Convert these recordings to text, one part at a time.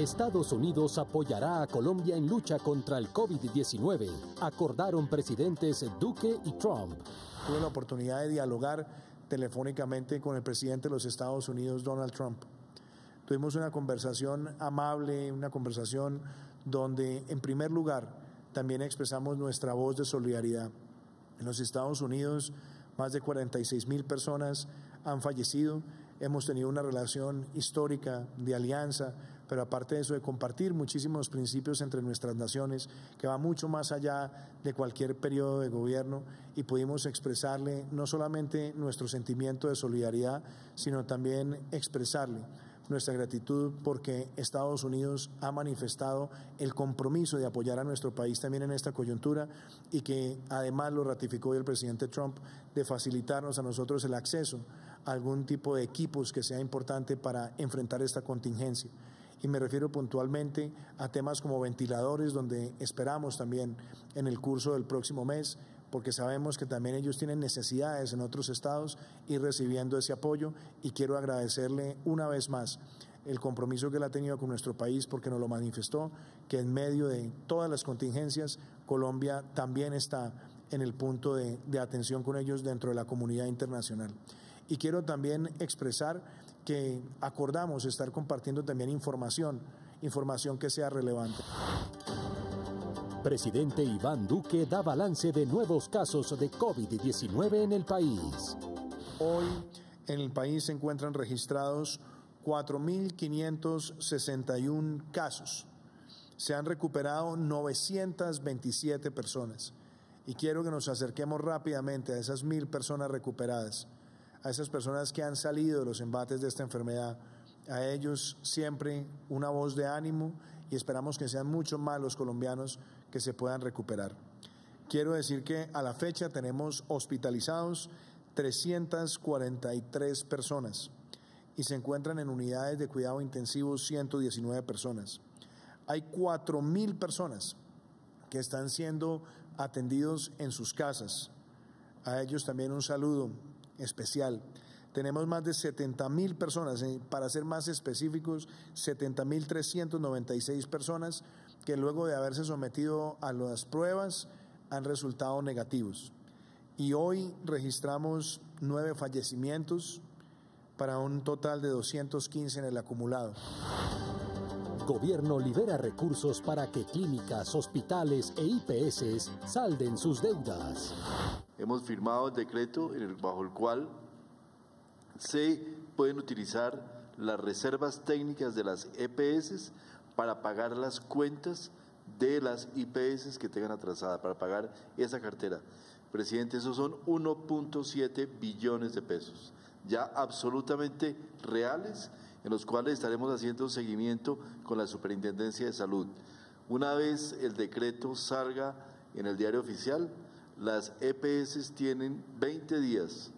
Estados Unidos apoyará a Colombia en lucha contra el COVID-19, acordaron presidentes Duque y Trump. Tuve la oportunidad de dialogar telefónicamente con el presidente de los Estados Unidos, Donald Trump. Tuvimos una conversación amable, una conversación donde, en primer lugar, también expresamos nuestra voz de solidaridad. En los Estados Unidos, más de 46 mil personas han fallecido. Hemos tenido una relación histórica de alianza pero aparte de eso de compartir muchísimos principios entre nuestras naciones, que va mucho más allá de cualquier periodo de gobierno, y pudimos expresarle no solamente nuestro sentimiento de solidaridad, sino también expresarle nuestra gratitud porque Estados Unidos ha manifestado el compromiso de apoyar a nuestro país también en esta coyuntura y que además lo ratificó hoy el presidente Trump de facilitarnos a nosotros el acceso a algún tipo de equipos que sea importante para enfrentar esta contingencia y me refiero puntualmente a temas como ventiladores, donde esperamos también en el curso del próximo mes, porque sabemos que también ellos tienen necesidades en otros estados y recibiendo ese apoyo y quiero agradecerle una vez más el compromiso que él ha tenido con nuestro país porque nos lo manifestó, que en medio de todas las contingencias Colombia también está en el punto de, de atención con ellos dentro de la comunidad internacional. Y quiero también expresar que acordamos estar compartiendo también información, información que sea relevante. Presidente Iván Duque da balance de nuevos casos de COVID-19 en el país. Hoy en el país se encuentran registrados 4.561 casos. Se han recuperado 927 personas. Y quiero que nos acerquemos rápidamente a esas mil personas recuperadas a esas personas que han salido de los embates de esta enfermedad, a ellos siempre una voz de ánimo y esperamos que sean muchos más los colombianos que se puedan recuperar. Quiero decir que a la fecha tenemos hospitalizados 343 personas y se encuentran en unidades de cuidado intensivo 119 personas. Hay 4.000 personas que están siendo atendidos en sus casas. A ellos también un saludo especial. Tenemos más de 70 mil personas, eh, para ser más específicos, 70 mil 396 personas que luego de haberse sometido a las pruebas han resultado negativos. Y hoy registramos nueve fallecimientos para un total de 215 en el acumulado. Gobierno libera recursos para que clínicas, hospitales e IPS salden sus deudas hemos firmado el decreto bajo el cual se pueden utilizar las reservas técnicas de las EPS para pagar las cuentas de las IPS que tengan atrasada, para pagar esa cartera. Presidente, esos son 1.7 billones de pesos, ya absolutamente reales, en los cuales estaremos haciendo seguimiento con la Superintendencia de Salud. Una vez el decreto salga en el diario oficial, las EPS tienen 20 días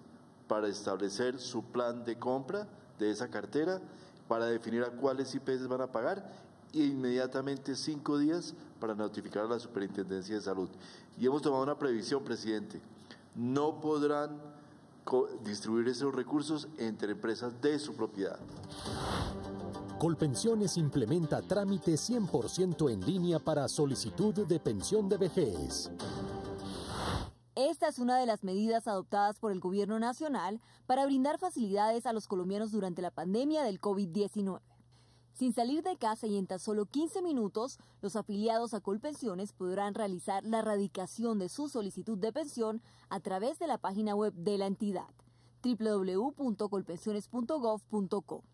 para establecer su plan de compra de esa cartera, para definir a cuáles IPS van a pagar e inmediatamente cinco días para notificar a la Superintendencia de Salud. Y hemos tomado una previsión, presidente. No podrán distribuir esos recursos entre empresas de su propiedad. Colpensiones implementa trámite 100% en línea para solicitud de pensión de vejez. Esta es una de las medidas adoptadas por el Gobierno Nacional para brindar facilidades a los colombianos durante la pandemia del COVID-19. Sin salir de casa y en tan solo 15 minutos, los afiliados a Colpensiones podrán realizar la radicación de su solicitud de pensión a través de la página web de la entidad www.colpensiones.gov.co.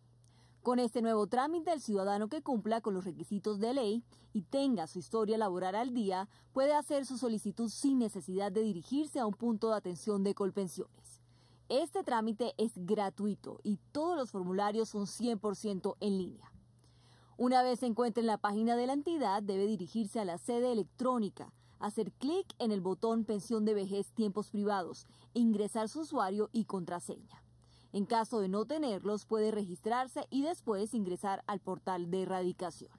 Con este nuevo trámite, el ciudadano que cumpla con los requisitos de ley y tenga su historia laboral al día puede hacer su solicitud sin necesidad de dirigirse a un punto de atención de Colpensiones. Este trámite es gratuito y todos los formularios son 100% en línea. Una vez se encuentre en la página de la entidad, debe dirigirse a la sede electrónica, hacer clic en el botón Pensión de vejez tiempos privados, ingresar su usuario y contraseña. En caso de no tenerlos, puede registrarse y después ingresar al portal de erradicación.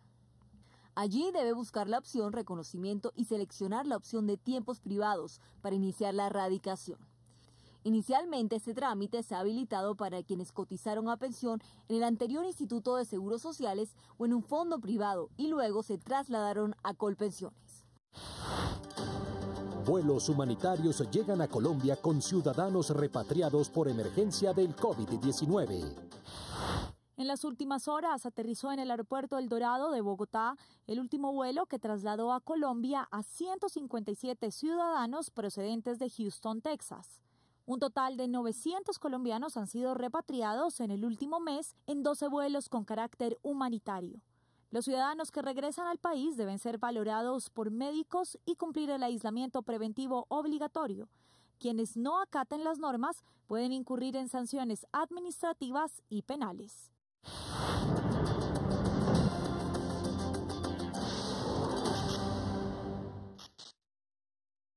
Allí debe buscar la opción reconocimiento y seleccionar la opción de tiempos privados para iniciar la erradicación. Inicialmente este trámite se ha habilitado para quienes cotizaron a pensión en el anterior Instituto de Seguros Sociales o en un fondo privado y luego se trasladaron a Colpensiones vuelos humanitarios llegan a Colombia con ciudadanos repatriados por emergencia del COVID-19. En las últimas horas aterrizó en el aeropuerto El Dorado de Bogotá el último vuelo que trasladó a Colombia a 157 ciudadanos procedentes de Houston, Texas. Un total de 900 colombianos han sido repatriados en el último mes en 12 vuelos con carácter humanitario. Los ciudadanos que regresan al país deben ser valorados por médicos y cumplir el aislamiento preventivo obligatorio. Quienes no acaten las normas pueden incurrir en sanciones administrativas y penales.